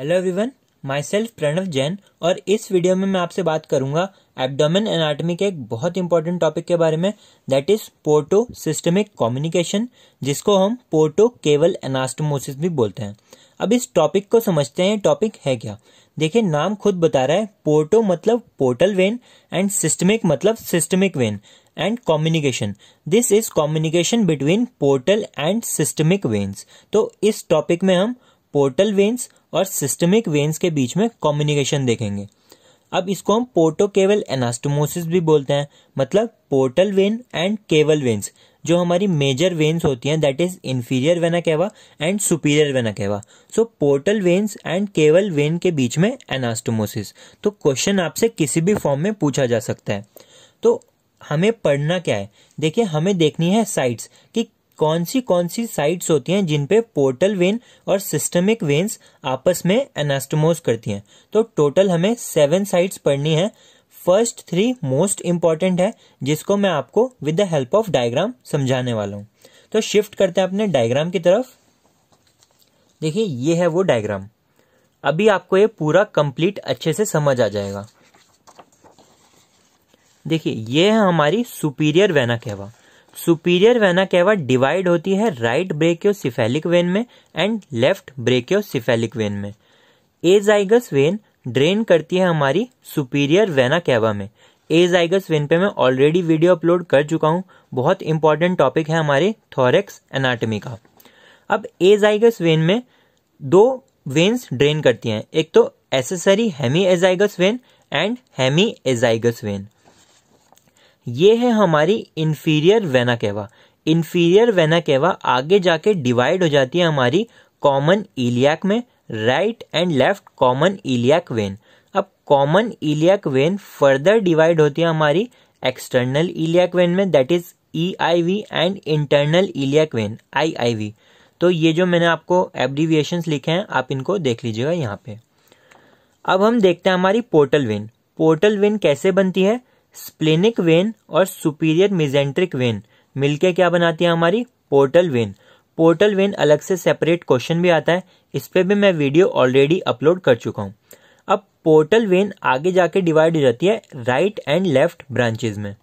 hello everyone myself Pranav Jain और इस video में मैं आपसे बात करूंगा एब्डोमेन एनाटॉमी के एक बहुत इंपॉर्टेंट टॉपिक के बारे में that is Porto systemic communication जिसको हम पोर्टो केवल एनास्टोमोसिस भी बोलते हैं अब इस टॉपिक को समझते हैं टॉपिक है क्या देखिए नाम खुद बता रहा है पोर्टो मतलब पोर्टल वेन एंड सिस्टमिक मतलब systemic vein and communication this is communication between portal and systemic veins तो इस टॉपिक में हम पोर्टल वेन्स और सिस्टमिक वेन्स के बीच में कॉम्युनिकेशन देखेंगे अब इसको हम पोर्टो केवल एनास्टोमोसिस भी बोलते हैं मतलब portal vein and caval veins जो हमारी मेजर वेन्स होती हैं that is inferior vena cava and superior vena cava so portal veins and caval vein के बीच में एनास्टोमोसिस तो क्वेश्चन आपसे किसी भी फॉर्म में पूछा जा सकता है तो हमें पढ़ना क्या है देखिए हमें देखनी है साइट्स कि कौन सी कौन सी साइट्स होती हैं जिन पे पोर्टल वेन और सिस्टमिक वेन्स आपस में एनास्टोमोज करती हैं तो टोटल हमें सेवन साइट्स पढ़नी है फर्स्ट थ्री मोस्ट इम्पॉर्टेंट है जिसको मैं आपको with the help of diagram समझाने वाला हूँ तो शिफ्ट करते हैं अपने डायग्राम की तरफ देखिए ये है वो डायग्राम अभी आपको ये पूरा कंप्लीट अच्छे से समझ आ जाएगा देखिए ये है हमारी superior vena cava superior vena cava divide होती है राइट सिफेलिक वेन में एंड लेफ्ट सिफेलिक वेन में एजाइगस वेन ड्रेन करती है हमारी सुपीरियर वेना केवा में एजाइगस वेन पे मैं ऑलरेडी वीडियो अपलोड कर चुका हूँ बहुत इंपॉर्टेंट टॉपिक है हमारे थोरेक्स एनाटमी का अब एजाइगस वेन में दो वेन्स ड्रेन करती हैं एक तो accessory Hemy azygos vein and Hemy azygos vein ये है हमारी inferior vena cava inferior vena cava आगे जाके डिवाइड हो जाती है हमारी कॉमन इलियाक में right and left common iliac vein अब common iliac vein further divide होती है हमारी एक्सटर्नल इलियाक वेन में that is E I V and internal iliac vein I I V तो ये जो मैंने आपको एब्रीविएशन लिखे हैं आप इनको देख लीजिएगा यहाँ पे अब हम देखते हैं हमारी पोर्टल वेन पोर्टल वेन कैसे बनती है स्प्लेनिक वेन और सुपीरियर मिजेंट्रिक वेन मिलके क्या बनाती है हमारी पोर्टल वेन पोर्टल वेन अलग से सेपरेट क्वेश्चन भी आता है इस पर भी मैं वीडियो ऑलरेडी अपलोड कर चुका हूँ अब पोर्टल वेन आगे जाके डिवाइड हो जाती है राइट एंड लेफ्ट ब्रांचेज में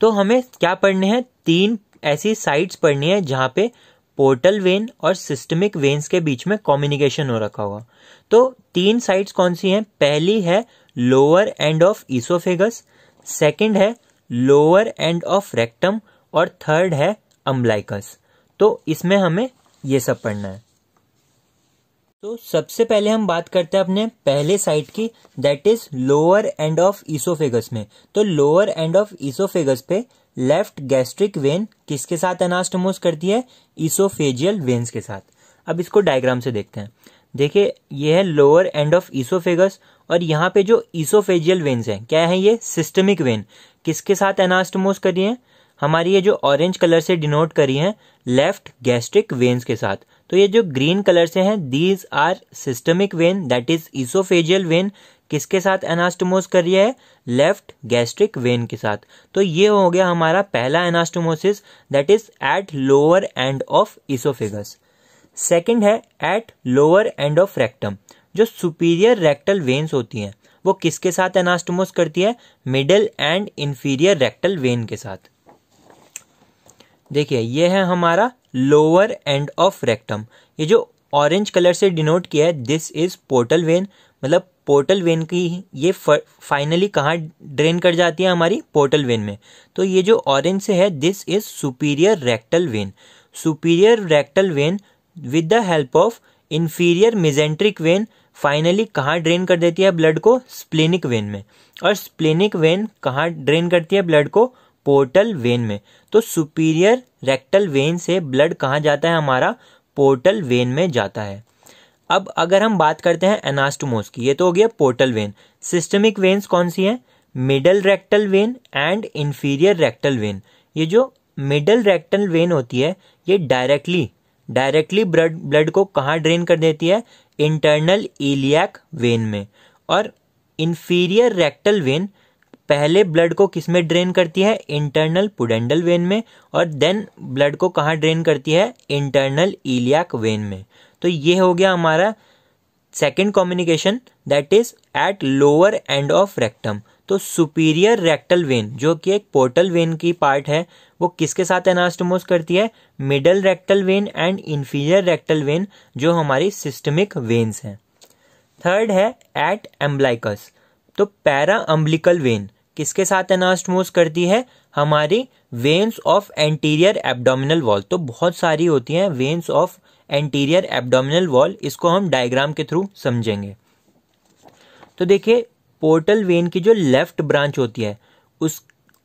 तो हमें क्या पढ़ने हैं तीन ऐसी साइट्स पढ़नी है जहाँ पे पोर्टल वेन और सिस्टमिक वेन्स के बीच में कम्युनिकेशन हो रखा होगा तो तीन साइट्स कौन सी हैं पहली है lower end of oesophagus second है लोअर एंड ऑफ रेक्टम और थर्ड है अम्बलाइकस तो इसमें हमें ये सब पढ़ना है तो सबसे पहले हम बात करते हैं अपने पहले साइट की that is lower end of oesophagus में तो लोअर एंड ऑफ इसोफेगस पे लेफ्ट गैस्ट्रिक वेन किसके साथ अनास्टमोस करती है इसोफेजियल वेन्स के साथ अब इसको डायग्राम से देखते हैं देखिए ये है लोअर एंड ऑफ इसोफेगस और यहाँ पे जो ईसोफेजियल वेन्स हैं क्या है ये सिस्टमिक वेन किसके साथ एनास्टमोस करी है हमारी ये जो ऑरेंज कलर से डिनोट करी है लेफ्ट गैस्ट्रिक वेन्स के साथ तो ये जो ग्रीन कलर से हैं these are systemic vein that is oesophageal vein किसके साथ एनास्टोमोस कर रही है लेफ्ट गैस्ट्रिक वेन के साथ तो ये हो गया हमारा पहला anastomosis that is at lower end of oesophagus second है at lower end of rectum जो सुपीरियर रेक्टल वेन्स होती हैं वो किसके साथ एनास्टोमोस करती है middle and inferior rectal vein के साथ देखिए ये है हमारा लोअर एंड ऑफ रेक्टम ये जो ऑरेंज कलर से डिनोट किया है दिस इज पोर्टल वेन मतलब पोर्टल वेन की ये फाइनली कहाँ ड्रेन कर जाती है हमारी पोर्टल वेन में तो ये जो ऑरेंज से है this is superior rectal vein superior rectal vein with the help of inferior mesenteric vein finally कहाँ ड्रेन कर देती है ब्लड को स्प्लेनिक वेन में और स्प्लेनिक वेन कहाँ ड्रेन करती है ब्लड को पोर्टल वेन में तो सुपीरियर रेक्टल वेन से ब्लड कहाँ जाता है हमारा पोर्टल वेन में जाता है अब अगर हम बात करते हैं एनास्टोमोस की ये तो हो गया पोर्टल वेन सिस्टमिक वेन्स कौन सी हैं middle rectal vein and inferior rectal vein ये जो मिडल रेक्टल वेन होती है ये डायरेक्टली डायरेक्टली ब्लड ब्लड को कहाँ ड्रेन कर देती है इंटरनल इलियक वेन में और इन्फीरियर रेक्टल वेन पहले ब्लड को किस में ड्रेन करती है इंटरनल पुडेंडल वेन में और देन ब्लड को कहाँ ड्रेन करती है इंटरनल इलियक वेन में तो ये हो गया हमारा second communication that is at lower end of rectum तो सुपीरियर रेक्टल वेन जो कि एक पोर्टल वेन की पार्ट है वो किसके साथ एनास्टोमोस करती है middle rectal vein and inferior rectal vein जो हमारी सिस्टमिक वेन्स हैं थर्ड है एट एम्ब्लाइकस तो पैरा अम्बलिकल वेन किसके साथ एनास्टमोस करती है हमारी veins of anterior abdominal wall तो बहुत सारी होती हैं veins of anterior abdominal wall इसको हम डायग्राम के थ्रू समझेंगे तो देखिए पोर्टल वेन की जो लेफ्ट ब्रांच होती है उस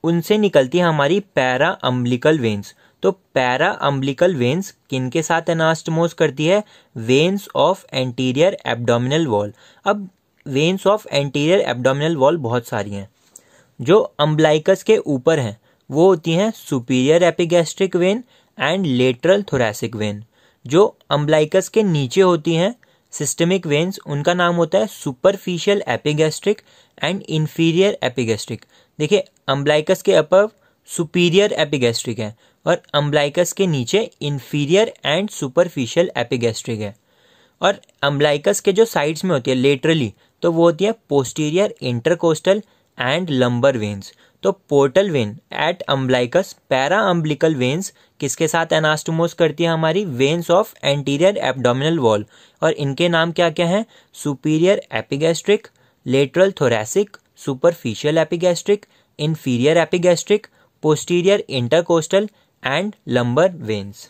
उनसे निकलती है हमारी पैरा अम्बलिकल वेन्स तो पैरा अम्बलिकल वेन्स किन के साथ एनास्टमोज करती है veins of anterior abdominal wall अब veins of anterior abdominal wall बहुत सारी हैं जो अम्बलाइकस के ऊपर हैं वो होती हैं superior epigastric vein and lateral thoracic vein जो अम्बलाइकस के नीचे होती हैं सिस्टमिक वेन्स उनका नाम होता है superficial epigastric and inferior epigastric देखिए अम्बलाइकस के अपव सुपीरियर एपिगेस्ट्रिक है और अम्बलाइकस के नीचे इन्फीरियर एंड सुपरफिशियल एपिगेस्ट्रिक है और अम्बलाइकस के जो साइड्स में होती है लेटरली तो वो होती है posterior intercostal and lumbar veins तो portal vein at umbilicus para umbilical veins किसके साथ एनास्टोमोस करती है हमारी veins of anterior abdominal wall और इनके नाम क्या क्या हैं superior epigastric lateral thoracic superficial epigastric inferior epigastric posterior intercostal and lumbar veins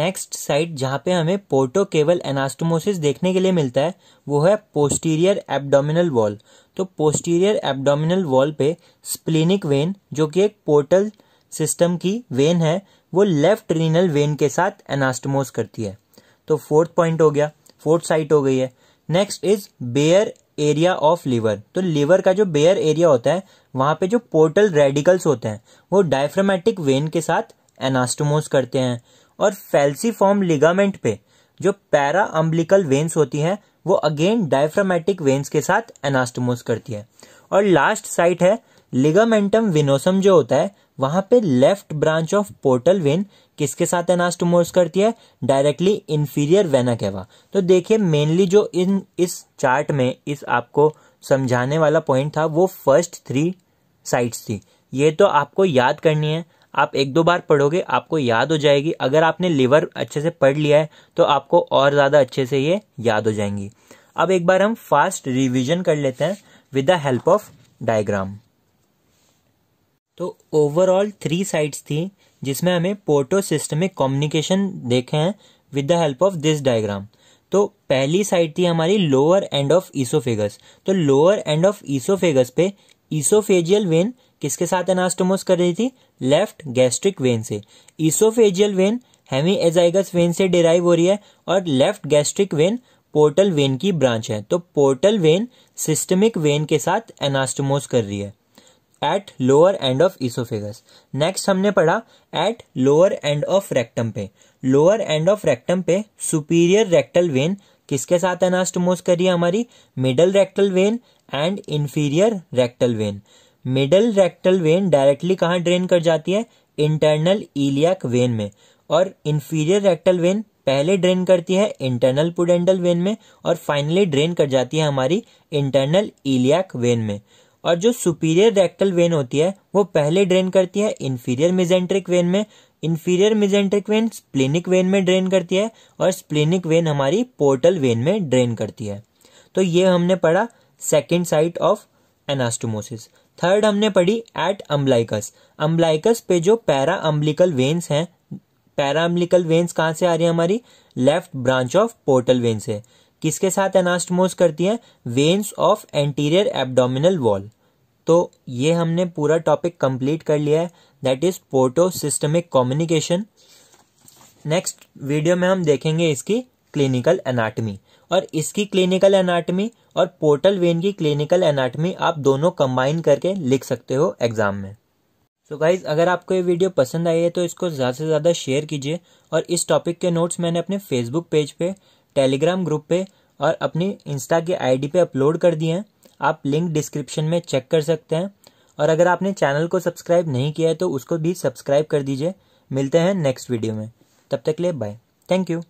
next site जहाँ पे हमें पोर्टो केवल एनास्टोमोसिस देखने के लिए मिलता है वो है पोस्टीरियर एब्डोमिनल वॉल तो पोस्टीरियर एब्डोमिनल वॉल पे स्प्लिनिक वेन जो कि एक पोर्टल सिस्टम की वेन है वो लेफ्ट रीनल वेन के साथ एनास्टोमोस करती है तो फोर्थ पॉइंट हो गया फोर्थ साइट हो गई है next is bare area of liver तो लीवर का जो बेयर एरिया होता है वहां पे जो पोर्टल रेडिकल्स होते हैं वो डायफ्रामेटिक वेन के साथ एनास्टोमोस करते हैं और फैल्सीफॉर्म लिगामेंट पे जो पैरा अम्बलिकल वेन्स होती हैं वो अगेन डायफ्रामेटिक वेन्स के साथ एनास्टोमोस करती है और लास्ट साइट है लिगामेंटम विनोसम जो होता है वहां पे left branch of portal vein किसके साथ एनास्टोमोर्स करती है डायरेक्टली इन्फीरियर वेना कहवा तो देखिए मेनली जो इन इस चार्ट में इस आपको समझाने वाला पॉइंट था वो फर्स्ट थ्री साइड्स थी ये तो आपको याद करनी है आप एक दो बार पढ़ोगे आपको याद हो जाएगी अगर आपने लिवर अच्छे से पढ़ लिया है तो आपको और ज़्यादा अच्छे से ये याद हो जाएंगी अब एक बार हम फास्ट रिविजन कर लेते हैं with the help of diagram तो ओवरऑल थ्री साइड्स थी जिसमें हमें पोर्टो सिस्टमिक कम्युनिकेशन देखे हैं with the help of this diagram तो पहली साइड थी हमारी लोअर एंड ऑफ ईसोफेगस तो लोअर एंड ऑफ ईसोफेगस पे ईसोफेजियल वेन किसके साथ एनास्टोमोस कर रही थी लेफ्ट गैस्ट्रिक वेन से oesophageal vein hemi azygos vein से डिराइव हो रही है और left gastric vein portal vein की ब्रांच है तो पोर्टल वेन सिस्टमिक वेन के साथ एनास्टोमोस कर रही है at lower end of oesophagus next हमने पढ़ा at lower end of rectum पे लोअर एंड ऑफ रेक्टम पे सुपीरियर रेक्टल वेन किसके साथ एनास्टमोस करी हमारी middle rectal vein and inferior rectal vein middle rectal vein directly कहाँ ड्रेन कर जाती है इंटरनल इलियक वेन में और इन्फीरियर रेक्टल वेन पहले ड्रेन करती है इंटरनल पुडेंडल वेन में और फाइनली ड्रेन कर जाती है हमारी इंटरनल इलियक वेन में और जो सुपीरियर रेक्टल वेन होती है वो पहले ड्रेन करती है इन्फीरियर मिजेंट्रिक वेन में inferior mesenteric vein splenic vein में ड्रेन करती है और स्प्लेनिक वेन हमारी पोर्टल वेन में ड्रेन करती है तो ये हमने पढ़ा second site of anastomosis third हमने पढ़ी एट अम्बलाइकस अम्बलाइकस पे जो पैरा अम्बलिकल वेन्स हैं पैरा अम्बलिकल वेन्स कहाँ से आ रही है हमारी left branch of portal vein से किसके साथ एनास्टमोस करती है veins of anterior abdominal wall तो ये हमने पूरा टॉपिक कंप्लीट कर लिया है that is Porto systemic communication next video में हम देखेंगे इसकी क्लिनिकल एनाटमी और इसकी क्लिनिकल एनाटमी और पोर्टल वेन की क्लिनिकल एनाटमी आप दोनों कंबाइन करके लिख सकते हो एग्जाम में सो so गाइज अगर आपको ये वीडियो पसंद आई है तो इसको ज़्यादा से ज़्यादा शेयर कीजिए और इस टॉपिक के नोट्स मैंने अपने फेसबुक पेज पे टेलीग्राम ग्रुप पे और अपनी इंस्टा के आईडी पे अपलोड कर दिए हैं आप लिंक डिस्क्रिप्शन में चेक कर सकते हैं और अगर आपने चैनल को सब्सक्राइब नहीं किया है तो उसको भी सब्सक्राइब कर दीजिए मिलते हैं नेक्स्ट वीडियो में तब तक लिए बाय थैंक यू